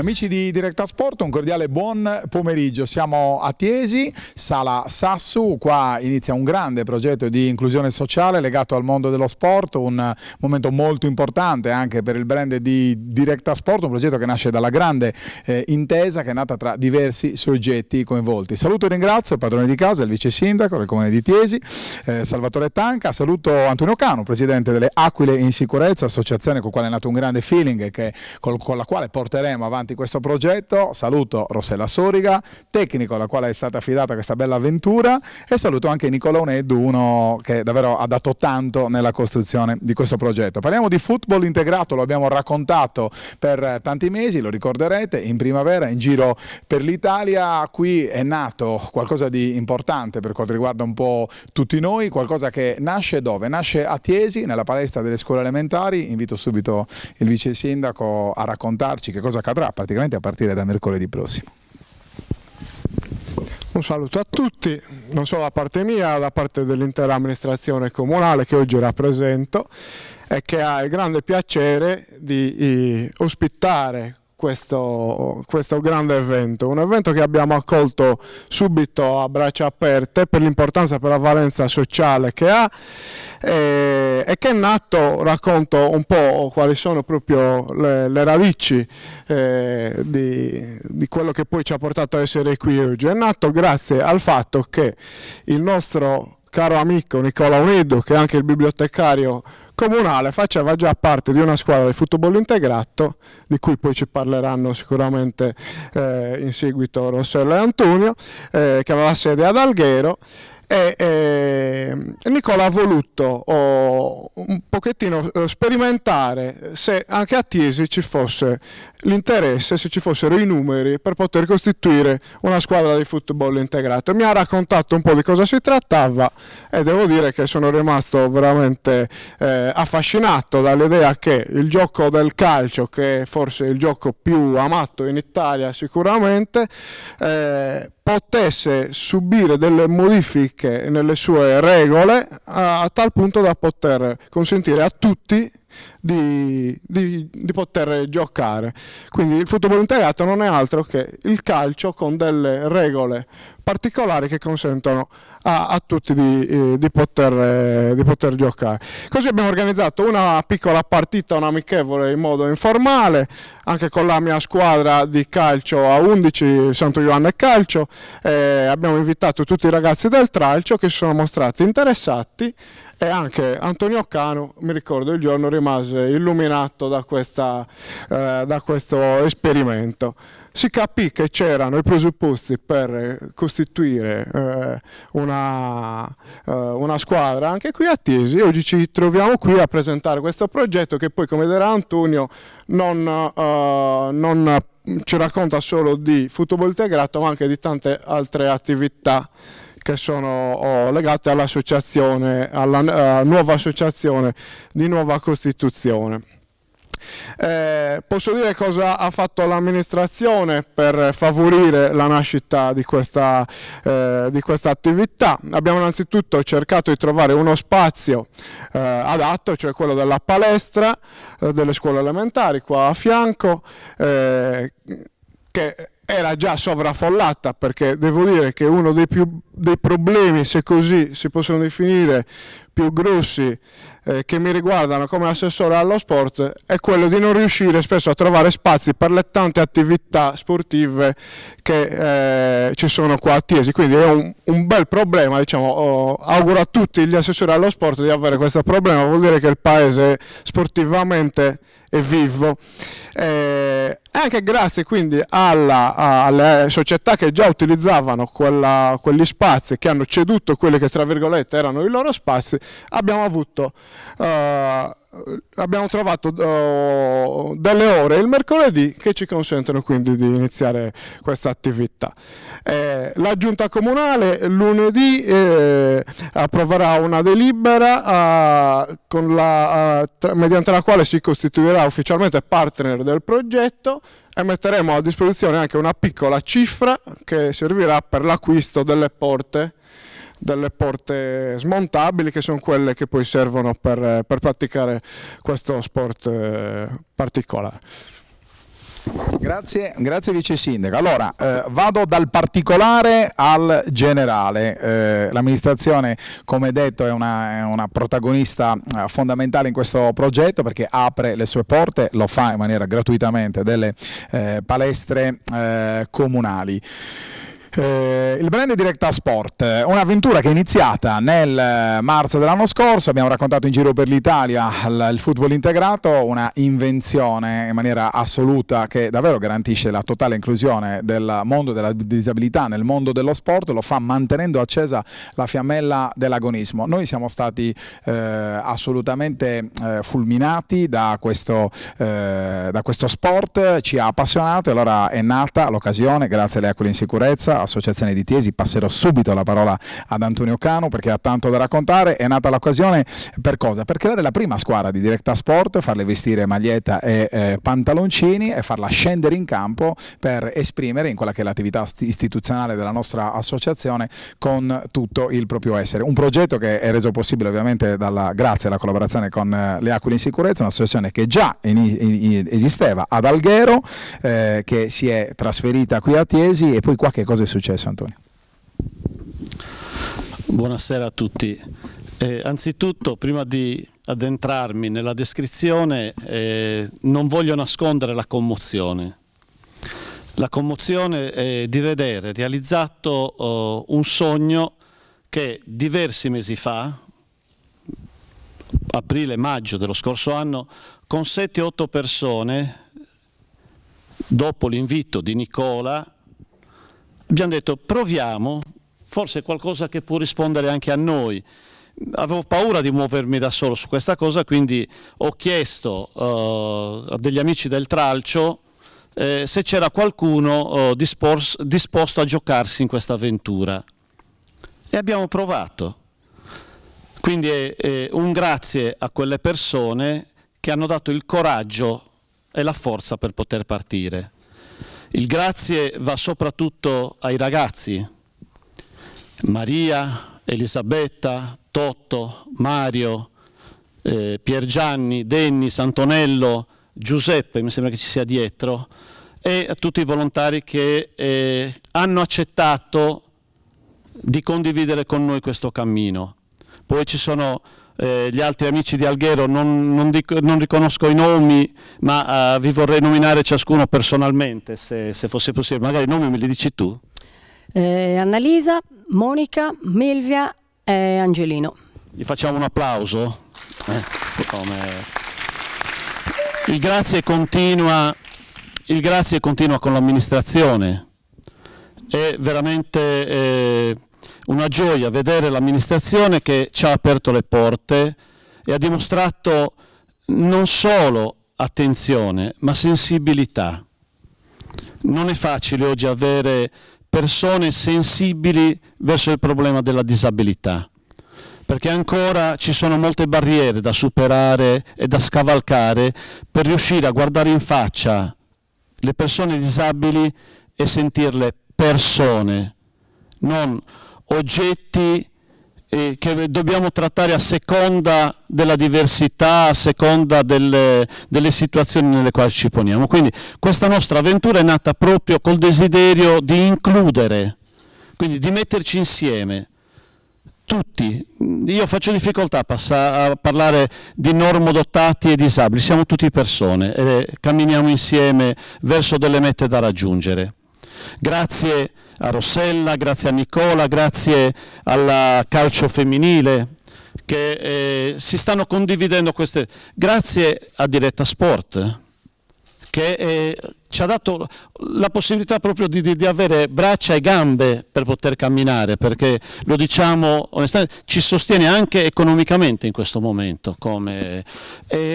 Amici di Directa Sport, un cordiale buon pomeriggio. Siamo a Tiesi, sala Sassu, qua inizia un grande progetto di inclusione sociale legato al mondo dello sport, un momento molto importante anche per il brand di Directa Sport, un progetto che nasce dalla grande eh, intesa che è nata tra diversi soggetti coinvolti. Saluto e ringrazio il padrone di casa, il vice sindaco del comune di Tiesi, eh, Salvatore Tanca, saluto Antonio Cano, presidente delle Aquile in Sicurezza, associazione con la quale è nato un grande feeling che, col, con la quale porteremo avanti avanti questo progetto, saluto Rossella Soriga, tecnico alla quale è stata affidata questa bella avventura e saluto anche Nicola Oneddu, uno che davvero ha dato tanto nella costruzione di questo progetto. Parliamo di football integrato, lo abbiamo raccontato per tanti mesi, lo ricorderete, in primavera in giro per l'Italia, qui è nato qualcosa di importante per quanto riguarda un po' tutti noi, qualcosa che nasce dove? Nasce a Tiesi, nella palestra delle scuole elementari, invito subito il vice sindaco a raccontarci che cosa accadrà praticamente a partire da mercoledì prossimo. Un saluto a tutti, non solo da parte mia, da parte dell'intera amministrazione comunale che oggi rappresento e che ha il grande piacere di eh, ospitare questo, questo, grande evento, un evento che abbiamo accolto subito a braccia aperte per l'importanza e per la valenza sociale che ha e, e, che è nato, racconto un po' quali sono proprio le, le radici eh, di, di, quello che poi ci ha portato a essere qui oggi, è nato grazie al fatto che il nostro caro amico Nicola Unido, che è anche il bibliotecario comunale faceva già parte di una squadra di football integrato, di cui poi ci parleranno sicuramente eh, in seguito Rossello e Antonio, eh, che aveva sede ad Alghero e eh, Nicola ha voluto oh, un pochettino eh, sperimentare se anche a Tiesi ci fosse l'interesse, se ci fossero i numeri per poter costituire una squadra di football integrato. Mi ha raccontato un po' di cosa si trattava e devo dire che sono rimasto veramente eh, affascinato dall'idea che il gioco del calcio, che è forse il gioco più amato in Italia sicuramente, eh, potesse subire delle modifiche nelle sue regole a, a tal punto da poter consentire a tutti di, di, di, poter giocare. Quindi il football integrato non è altro che il calcio con delle regole particolari che consentono a, a tutti di, eh, di, poter, eh, di, poter, giocare. Così abbiamo organizzato una piccola partita, un amichevole in modo informale, anche con la mia squadra di calcio a 11, Santo Ioanno Calcio, eh, abbiamo invitato tutti i ragazzi del Tralcio che si sono mostrati interessati e anche Antonio Cano, mi ricordo il giorno, rimase illuminato da, questa, eh, da questo esperimento si capì che c'erano i presupposti per eh, costituire eh, una, eh, una, squadra anche qui a Tiesi. Oggi ci troviamo qui a presentare questo progetto che poi, come dirà Antonio, non, eh, non ci racconta solo di football integrato ma anche di tante altre attività che sono oh, legate all'associazione, alla eh, nuova associazione di nuova costituzione. Eh, posso dire cosa ha fatto l'amministrazione per favorire la nascita di questa, eh, di questa attività? Abbiamo innanzitutto cercato di trovare uno spazio eh, adatto, cioè quello della palestra eh, delle scuole elementari qua a fianco, eh, che era già sovraffollata perché devo dire che uno dei, più, dei problemi, se così si possono definire, più grossi eh, che mi riguardano come assessore allo sport è quello di non riuscire spesso a trovare spazi per le tante attività sportive che eh, ci sono qua a Tiesi, quindi è un, un bel problema, diciamo, oh, auguro a tutti gli assessori allo sport di avere questo problema, vuol dire che il paese sportivamente è vivo. Eh, anche grazie quindi alla, alle società che già utilizzavano quella, quegli spazi, che hanno ceduto quelli che tra virgolette erano i loro spazi, abbiamo avuto uh, abbiamo trovato uh, delle ore il mercoledì che ci consentono quindi di iniziare questa attività. Eh, la giunta comunale lunedì eh, approverà una delibera uh, la, tra, mediante la quale si costituirà ufficialmente partner del progetto e metteremo a disposizione anche una piccola cifra che servirà per l'acquisto delle porte delle porte smontabili che sono quelle che poi servono per, eh, per praticare questo sport eh, particolare. Grazie, grazie Vice Sindaco. Allora, eh, vado dal particolare al generale. Eh, l'amministrazione, come detto, è una, è una, protagonista eh, fondamentale in questo progetto perché apre le sue porte, lo fa in maniera gratuitamente, delle eh, palestre comunali. Eh, il brand Directa Sport, eh, un'avventura che è iniziata nel eh, marzo dell'anno scorso, abbiamo raccontato in giro per l'Italia il, il football integrato, una invenzione in maniera assoluta che davvero garantisce la totale inclusione del mondo della disabilità nel mondo dello sport, lo fa mantenendo accesa la fiammella dell'agonismo. Noi siamo stati eh, assolutamente eh, fulminati da questo, eh, da questo sport, ci ha appassionato e allora è nata l'occasione, grazie alle Eccoli in Sicurezza, associazione di Tiesi, passerò subito la parola ad Antonio Cano perché ha tanto da raccontare, è nata l'occasione per cosa? Per creare la prima squadra di Directa Sport, farle vestire maglietta e eh, pantaloncini e farla scendere in campo per esprimere in quella che è l'attività istituzionale della nostra associazione con tutto il proprio essere. Un progetto che è reso possibile ovviamente dalla, grazie alla collaborazione con eh, le Aquile in Sicurezza, un'associazione che già in, in, in, esisteva ad Alghero, eh, che si è trasferita qui a Tiesi e poi qua che cosa è successo Antonio? Buonasera a tutti. Eh, anzitutto, prima di addentrarmi nella descrizione, eh, non voglio nascondere la commozione. La commozione è di vedere realizzato oh, un sogno che diversi mesi fa, aprile-maggio dello scorso anno, con 7-8 persone, dopo l'invito di Nicola, abbiamo detto proviamo, forse qualcosa che può rispondere anche a noi. Avevo paura di muovermi da solo su questa cosa, quindi ho chiesto uh, a degli amici del tralcio eh, se c'era qualcuno uh, disposto a giocarsi in questa avventura. E abbiamo provato. Quindi eh, un grazie a quelle persone che hanno dato il coraggio e la forza per poter partire. Il grazie va soprattutto ai ragazzi, Maria, Elisabetta, Totto, Mario, eh, Piergianni, Denni, Santonello, Giuseppe, mi sembra che ci sia dietro, e a tutti i volontari che eh, hanno accettato di condividere con noi questo cammino. Poi ci sono eh, gli altri amici di Alghero non, non, dico, non riconosco i nomi, ma eh, vi vorrei nominare ciascuno personalmente, se, se, fosse possibile. Magari i nomi me li dici tu? Eh, Annalisa, Monica, Milvia e Angelino. Gli facciamo un applauso? Eh, come... Il grazie continua il grazie continua con l'amministrazione. È veramente eh, una gioia vedere l'amministrazione che ci ha aperto le porte e ha dimostrato non solo attenzione ma sensibilità. Non è facile oggi avere persone sensibili verso il problema della disabilità perché ancora ci sono molte barriere da superare e da scavalcare per riuscire a guardare in faccia le persone disabili e sentirle persone, non oggetti eh, che dobbiamo trattare a seconda della diversità, a seconda delle, delle situazioni nelle quali ci poniamo. Quindi questa nostra avventura è nata proprio col desiderio di includere, quindi di metterci insieme tutti. Io faccio difficoltà a, parlare di normodotati e disabili, siamo tutti persone e eh, camminiamo insieme verso delle mete da raggiungere. Grazie a Rossella, grazie a Nicola, grazie alla calcio femminile che eh, si stanno condividendo queste... Grazie a Diretta Sport che eh, ci ha dato la possibilità proprio di, di, di, avere braccia e gambe per poter camminare, perché lo diciamo onestamente, ci sostiene anche economicamente in questo momento. Come...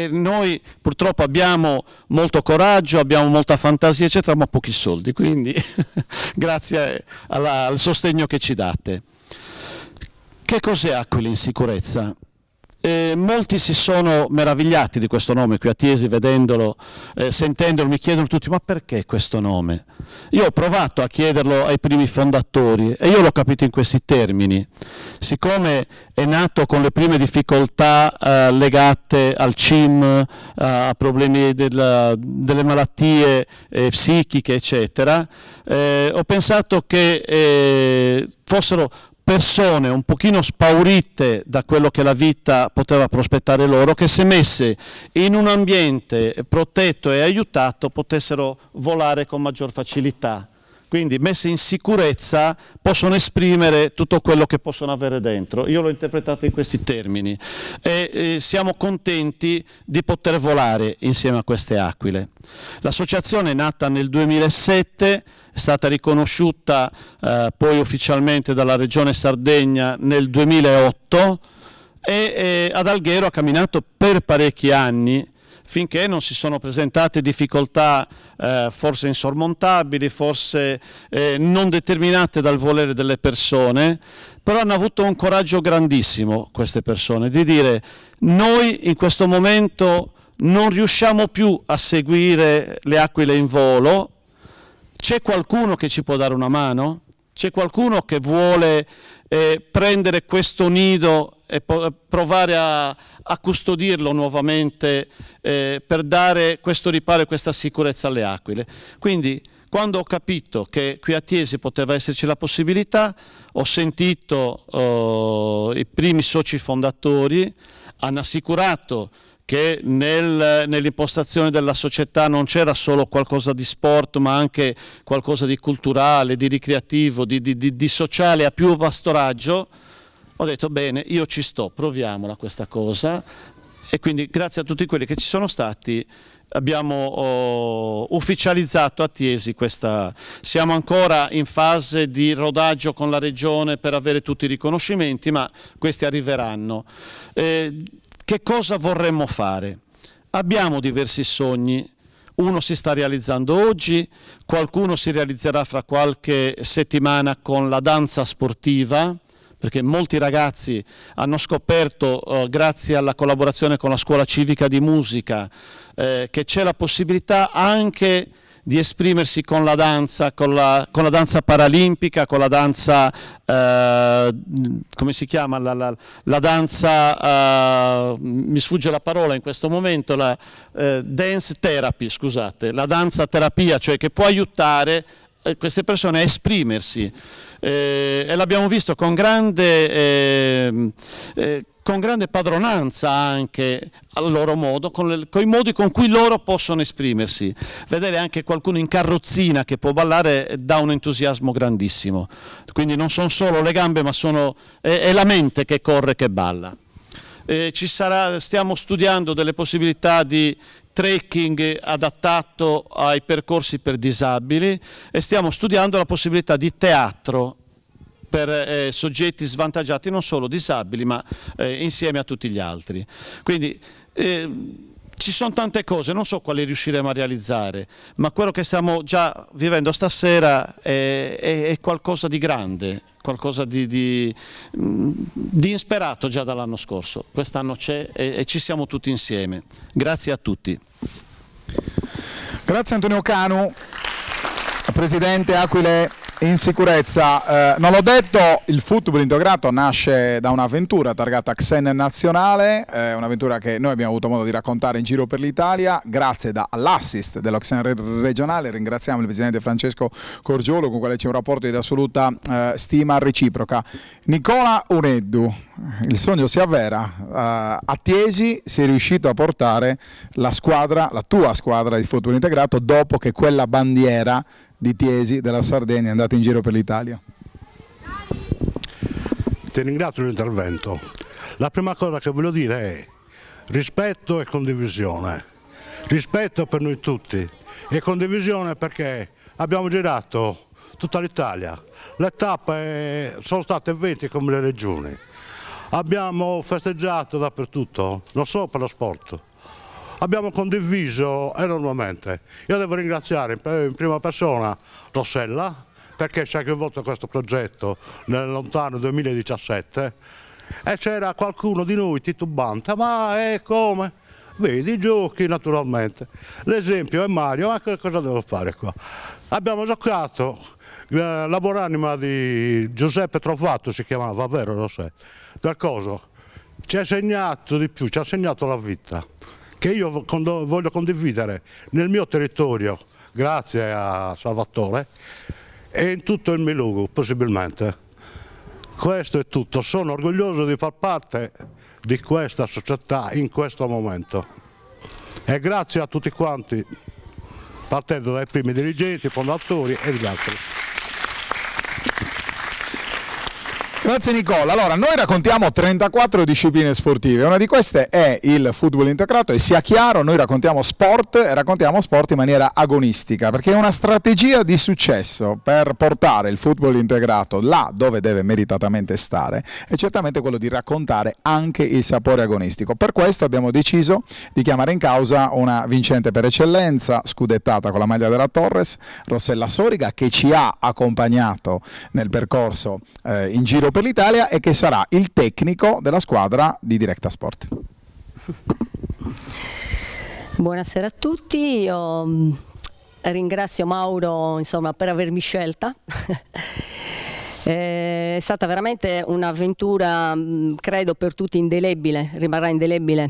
noi purtroppo abbiamo molto coraggio, abbiamo molta fantasia, eccetera, ma pochi soldi, quindi grazie alla, al sostegno che ci date. Che cos'è Aquila in sicurezza? Eh, molti si sono meravigliati di questo nome qui a Tiesi, vedendolo, eh, sentendolo, mi chiedono tutti ma perché questo nome? Io ho provato a chiederlo ai primi fondatori e io l'ho capito in questi termini. Siccome è nato con le prime difficoltà eh, legate al CIM, eh, a problemi della, delle malattie eh, psichiche, eccetera, eh, ho pensato che fossero persone un pochino spaurite da quello che la vita poteva prospettare loro, che se messe in un ambiente protetto e aiutato potessero volare con maggior facilità quindi messe in sicurezza possono esprimere tutto quello che possono avere dentro. Io l'ho interpretato in questi termini e eh, siamo contenti di poter volare insieme a queste aquile. L'associazione è nata nel 2007, è stata riconosciuta eh, poi ufficialmente dalla Regione Sardegna nel 2008 e eh, ad Alghero ha camminato per parecchi anni finché non si sono presentate difficoltà eh, forse insormontabili, forse eh, non determinate dal volere delle persone, però hanno avuto un coraggio grandissimo queste persone di dire noi in questo momento non riusciamo più a seguire le aquile in volo, c'è qualcuno che ci può dare una mano? C'è qualcuno che vuole eh, prendere questo nido e provare a, a custodirlo nuovamente eh, per dare questo riparo e questa sicurezza alle aquile. Quindi quando ho capito che qui a Tiesi poteva esserci la possibilità, ho sentito eh, i primi soci fondatori, hanno assicurato che nel, nell'impostazione della società non c'era solo qualcosa di sport ma anche qualcosa di culturale, di ricreativo, di, di, di, di sociale a più pastoraggio ho detto bene, io ci sto, proviamola questa cosa e quindi grazie a tutti quelli che ci sono stati abbiamo oh, ufficializzato a Tiesi questa, siamo ancora in fase di rodaggio con la Regione per avere tutti i riconoscimenti ma questi arriveranno. Eh, che cosa vorremmo fare? Abbiamo diversi sogni, uno si sta realizzando oggi, qualcuno si realizzerà fra qualche settimana con la danza sportiva, perché molti ragazzi hanno scoperto, eh, grazie alla collaborazione con la scuola civica di musica, eh, che c'è la possibilità anche di esprimersi con la danza, con la, con la danza paralimpica, con la danza, eh, come si chiama, la, la, la danza, eh, mi sfugge la parola in questo momento, la eh, dance therapy, scusate, la danza terapia, cioè che può aiutare eh, queste persone a esprimersi eh, e l'abbiamo visto con grande, eh, eh, con grande, padronanza anche al loro modo, con, le, con, i modi con cui loro possono esprimersi. Vedere anche qualcuno in carrozzina che può ballare dà un entusiasmo grandissimo, quindi non sono solo le gambe ma sono, è, è la mente che corre, che balla. Eh, sarà, stiamo studiando delle possibilità di trekking adattato ai percorsi per disabili e stiamo studiando la possibilità di teatro per eh, soggetti svantaggiati non solo disabili ma eh, insieme a tutti gli altri. Quindi, eh, ci sono tante cose, non so quali riusciremo a realizzare, ma quello che stiamo già vivendo stasera è, è, è qualcosa di grande, qualcosa di, di, mm, di insperato già dall'anno scorso. Quest'anno c'è e, e ci siamo tutti insieme. Grazie a tutti. Grazie Antonio Canu, Presidente Aquile in sicurezza, eh, non l'ho detto, il football integrato nasce da un'avventura targata Xen Nazionale, eh, un'avventura che noi abbiamo avuto modo di raccontare in giro per l'Italia, grazie all'assist dello Xen regionale, ringraziamo il presidente Francesco Corgiolo con quale c'è un rapporto di assoluta eh, stima reciproca. Nicola Uneddu, il sogno si avvera, eh, a Tiesi sei riuscito a portare la squadra, la tua squadra di football integrato dopo che quella bandiera di Tiesi, della Sardegna, andate in giro per l'Italia. Ti ringrazio l'intervento. La prima cosa che voglio dire è rispetto e condivisione. Rispetto per noi tutti e condivisione perché abbiamo girato tutta l'Italia. Le tappe sono state 20 come le regioni. Abbiamo festeggiato dappertutto, non solo per lo sport, abbiamo condiviso enormemente. Io devo ringraziare in prima persona Rossella perché ci ha coinvolto questo progetto nel lontano 2017 e c'era qualcuno di noi titubante, ma è come? Vedi, giochi naturalmente. L'esempio è Mario, ma cosa devo fare qua? Abbiamo giocato eh, la buonanima di Giuseppe Trovato, si chiamava, vero Rossè, del coso. Ci ha segnato di più, ci ha segnato la vita che io voglio condividere nel mio territorio, grazie a Salvatore, e in tutto il Milugu, possibilmente. Questo è tutto, sono orgoglioso di far parte di questa società in questo momento. E grazie a tutti quanti, partendo dai primi dirigenti, fondatori e gli altri. Grazie Nicola. Allora, noi raccontiamo 34 discipline sportive. Una di queste è il football integrato e sia chiaro, noi raccontiamo sport e raccontiamo sport in maniera agonistica, perché è una strategia di successo per portare il football integrato là dove deve meritatamente stare è certamente quello di raccontare anche il sapore agonistico. Per questo abbiamo deciso di chiamare in causa una vincente per eccellenza, scudettata con la maglia della Torres, Rossella Soriga, che ci ha accompagnato nel percorso eh, in giro per l'Italia e che sarà il tecnico della squadra di Directa Sport. Buonasera a tutti, io mm, ringrazio Mauro insomma, per avermi scelta. Eh, è stata veramente un'avventura, mm, credo, per tutti indelebile, rimarrà indelebile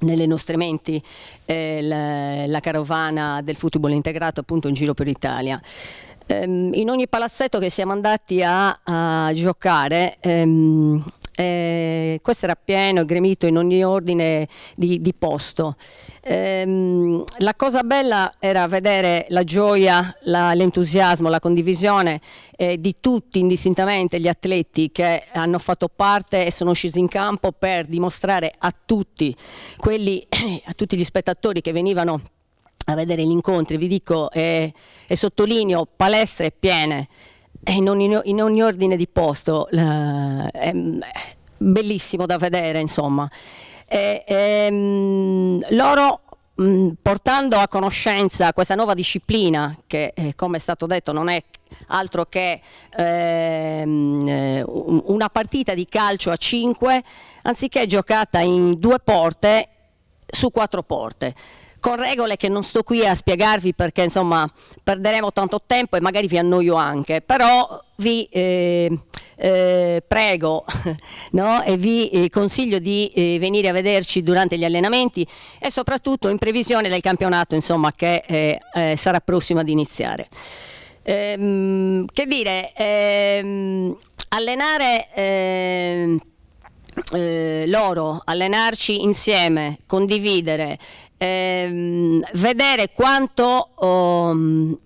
nelle nostre menti eh, la, la, carovana del football integrato appunto in giro per l'Italia ehm, in ogni palazzetto che siamo andati a, a giocare, ehm, eh, questo era pieno e gremito in ogni ordine di, di posto. Ehm, la cosa bella era vedere la gioia, l'entusiasmo, la, la, condivisione eh, di tutti indistintamente gli atleti che hanno fatto parte e sono scesi in campo per dimostrare a tutti, quelli, a tutti gli spettatori che venivano a vedere gli incontri, vi dico eh, e sottolineo palestre piene eh, in, ogni, in ogni, ordine di posto, eh, bellissimo da vedere insomma. Ehm, loro mh, mm, portando a conoscenza questa nuova disciplina che eh, come è stato detto non è altro che ehm, eh, una partita di calcio a 5 anziché giocata in due porte su quattro porte con regole che non sto qui a spiegarvi perché insomma perderemo tanto tempo e magari vi annoio anche, però vi eh, eh, prego no? e vi eh, consiglio di eh, venire a vederci durante gli allenamenti e soprattutto in previsione del campionato insomma, che eh, eh, sarà prossimo ad iniziare. Ehm, che dire, ehm, allenare ehm, loro, allenarci insieme, condividere, ehm, vedere quanto um,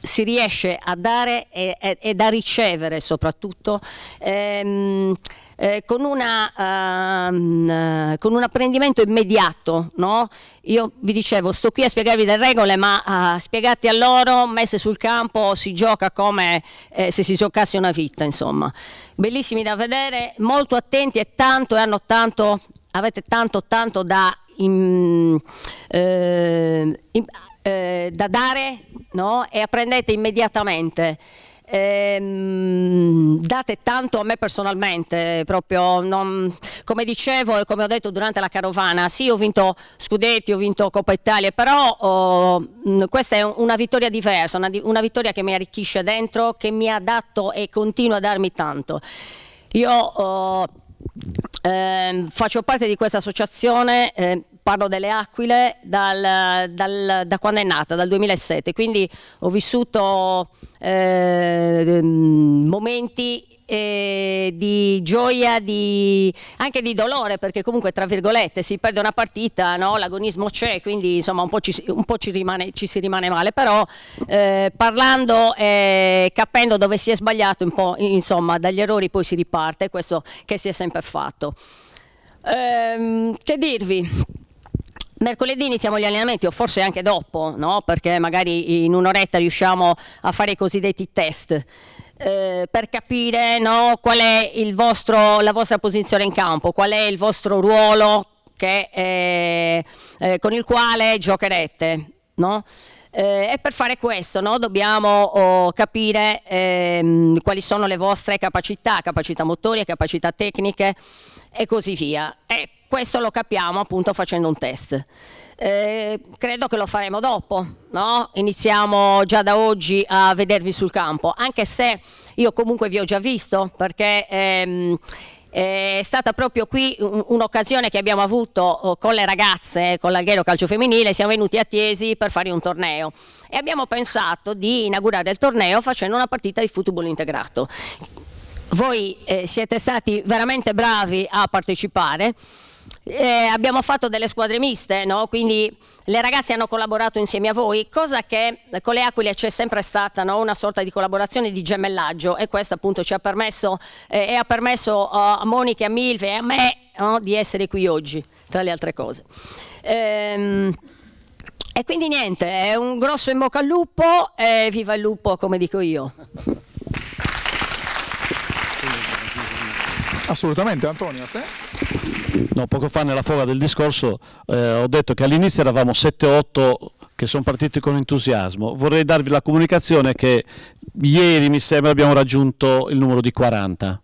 si riesce a dare e, e, e da ricevere soprattutto ehm, eh, con, una, ehm, con, un apprendimento immediato. No? Io vi dicevo, sto qui a spiegarvi le regole, ma eh, spiegate a loro, messe sul campo, si gioca come eh, se si giocasse una vita, insomma. Bellissimi da vedere, molto attenti e tanto, e hanno tanto, avete tanto, tanto da in, eh, in, eh, da dare no? e apprendete immediatamente. Ehm, date tanto a me personalmente, proprio non, come dicevo e come ho detto durante la carovana, sì ho vinto Scudetti, ho vinto Coppa Italia, però oh, questa è una vittoria diversa, una, una vittoria che mi arricchisce dentro, che mi ha dato e continua a darmi tanto. Io... Oh, eh, faccio parte di questa associazione eh, parlo delle Aquile dal, dal, da quando è nata, dal 2007, quindi ho vissuto eh, ehm, momenti eh, di gioia, di, anche di dolore, perché comunque tra virgolette si perde una partita, no? l'agonismo c'è, quindi insomma un po', ci, un po ci, rimane, ci si rimane male, però eh, parlando e capendo dove si è sbagliato, un po', insomma dagli errori poi si riparte, questo che si è sempre fatto. Ehm, che dirvi? Mercoledì iniziamo gli allenamenti o forse anche dopo, no? perché magari in un'oretta riusciamo a fare i cosiddetti test. Eh, per capire no, qual è vostro, la vostra posizione in campo, qual è il vostro ruolo che, eh, eh, con il quale giocherete. No? Eh, e per fare questo no, dobbiamo oh, capire ehm, quali sono le vostre capacità, capacità motorie, capacità tecniche e così via. E ecco, questo lo capiamo appunto facendo un test. Eh, credo che lo faremo dopo, no? iniziamo già da oggi a vedervi sul campo, anche se io comunque vi ho già visto perché... Ehm, è stata proprio qui un'occasione che abbiamo avuto oh, con le ragazze, con l'Alghero Calcio Femminile, siamo venuti a Tiesi per fare un torneo e abbiamo pensato di inaugurare il torneo facendo una partita di football integrato. Voi eh, siete stati veramente bravi a partecipare eh, abbiamo fatto delle squadre miste, no? quindi le ragazze hanno collaborato insieme a voi, cosa che con le Aquile c'è sempre stata no? una sorta di collaborazione di gemellaggio e questo appunto ci ha permesso eh, e ha permesso eh, a Monica, a Milve e a me no? di essere qui oggi, tra le altre cose. Ehm, e quindi niente, è un grosso in bocca al lupo e viva il lupo come dico io. Assolutamente, Antonio, a te. No, poco fa nella foga del discorso eh, ho detto che all'inizio eravamo 7-8 che sono partiti con entusiasmo. Vorrei darvi la comunicazione che ieri mi sembra abbiamo raggiunto il numero di 40.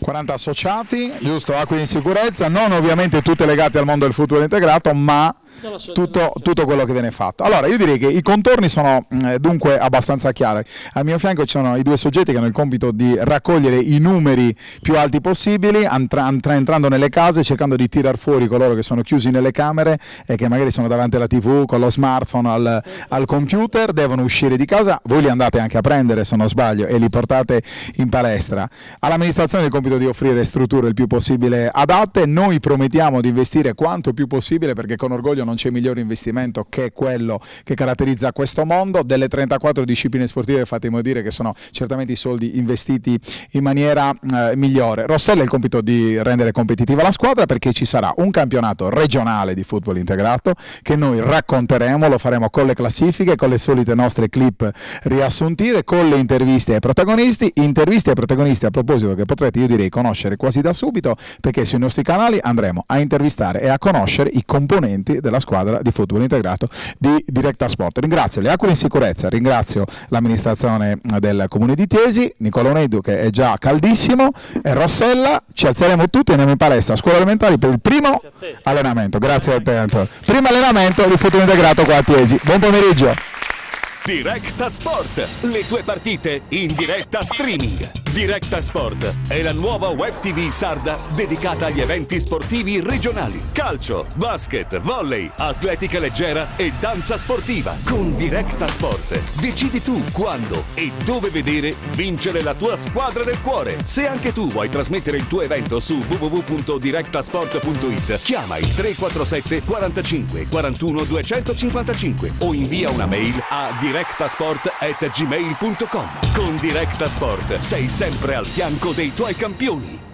40 associati, giusto, acqua in sicurezza, non ovviamente tutte legate al mondo del futuro integrato, ma tutto, tutto, quello che viene fatto. Allora, io direi che i contorni sono mm, eh, dunque abbastanza chiari. Al mio fianco ci sono i due soggetti che hanno il compito di raccogliere i numeri più alti possibili, entra, entrando nelle case, cercando di tirar fuori coloro che sono chiusi nelle camere e che magari sono davanti alla tv, con lo smartphone, al, al computer, devono uscire di casa. Voi li andate anche a prendere, se non sbaglio, e li portate in palestra. All'amministrazione il compito di offrire strutture il più possibile adatte. Noi promettiamo di investire quanto più possibile perché con orgoglio non non c'è migliore investimento che quello che caratterizza questo mondo. Delle 34 discipline sportive fatemi dire che sono certamente i soldi investiti in maniera eh, migliore. Rossella ha il compito di rendere competitiva la squadra perché ci sarà un campionato regionale di football integrato che noi racconteremo, lo faremo con le classifiche, con le solite nostre clip riassuntive, con le interviste ai protagonisti, interviste ai protagonisti a proposito che potrete io direi conoscere quasi da subito perché sui nostri canali andremo a intervistare e a conoscere i componenti della la squadra di football integrato di Directa Sport. Ringrazio le acque in Sicurezza, ringrazio l'amministrazione del comune di Tiesi, Nicola Onedu che è già caldissimo e Rossella, ci alzeremo tutti e andiamo in palestra a scuola elementari per il primo allenamento. Grazie a te Antonio. Primo allenamento di football integrato qua a Tiesi. Buon pomeriggio. Directa Sport, le tue partite in diretta streaming. Diretta Sport è la nuova web TV sarda dedicata agli eventi sportivi regionali. Calcio, basket, volley, atletica leggera e danza sportiva. Con Diretta Sport decidi tu quando e dove vedere vincere la tua squadra del cuore. Se anche tu vuoi trasmettere il tuo evento su www.directasport.it, chiama il 347 45 41 255 o invia una mail a directasport.gmail.com. Con Directa Sport sei sempre sempre al fianco dei tuoi campioni.